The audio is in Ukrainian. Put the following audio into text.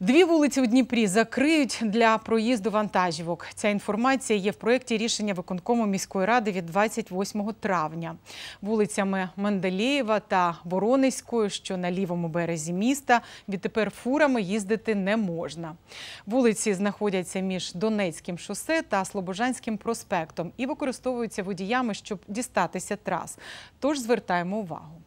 Дві вулиці у Дніпрі закриють для проїзду вантажівок. Ця інформація є в проєкті рішення виконкому міської ради від 28 травня. Вулицями Менделєєва та Воронезькою, що на лівому березі міста, відтепер фурами їздити не можна. Вулиці знаходяться між Донецьким шосе та Слобожанським проспектом і використовуються водіями, щоб дістатися трас. Тож звертаємо увагу.